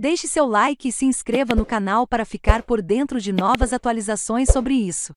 Deixe seu like e se inscreva no canal para ficar por dentro de novas atualizações sobre isso.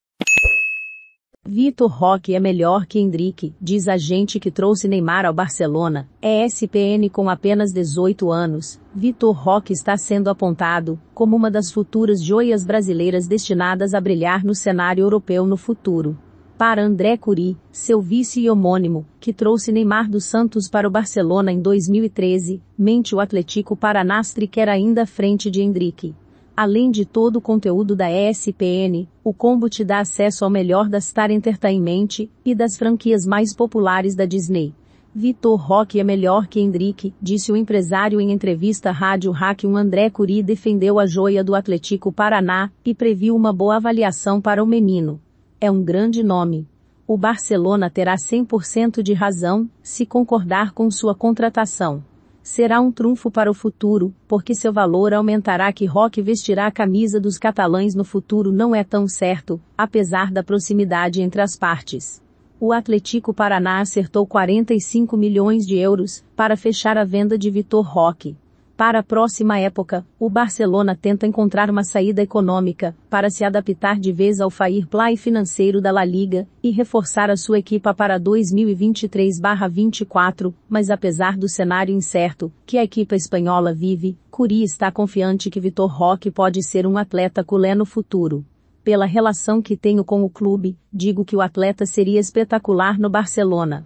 Vitor Roque é melhor que Hendrick, diz a gente que trouxe Neymar ao Barcelona. ESPN, com apenas 18 anos. Vitor Roque está sendo apontado como uma das futuras joias brasileiras destinadas a brilhar no cenário europeu no futuro para André Curi, seu vice e homônimo, que trouxe Neymar dos Santos para o Barcelona em 2013, mente o Atlético Paranastre quer ainda à frente de Hendrick. Além de todo o conteúdo da ESPN, o combo te dá acesso ao melhor da Star Entertainment e das franquias mais populares da Disney. Vitor Roque é melhor que Hendrick, disse o empresário em entrevista à Rádio Hack. Um André Curi defendeu a joia do Atlético Paraná e previu uma boa avaliação para o menino é um grande nome. O Barcelona terá 100% de razão se concordar com sua contratação. Será um trunfo para o futuro, porque seu valor aumentará que Roque vestirá a camisa dos catalães no futuro não é tão certo, apesar da proximidade entre as partes o Atlético Paraná acertou 45 milhões de euros para fechar a venda de Vitor Roque. Para a próxima época, o Barcelona tenta encontrar uma saída econômica para se adaptar de vez ao fair play financeiro da La Liga e reforçar a sua equipa para 2023/24, mas apesar do cenário incerto que a equipa espanhola vive, Curi está confiante que Vitor Roque pode ser um atleta culé no futuro. Pela relação que tenho com o clube, digo que o atleta seria espetacular no Barcelona.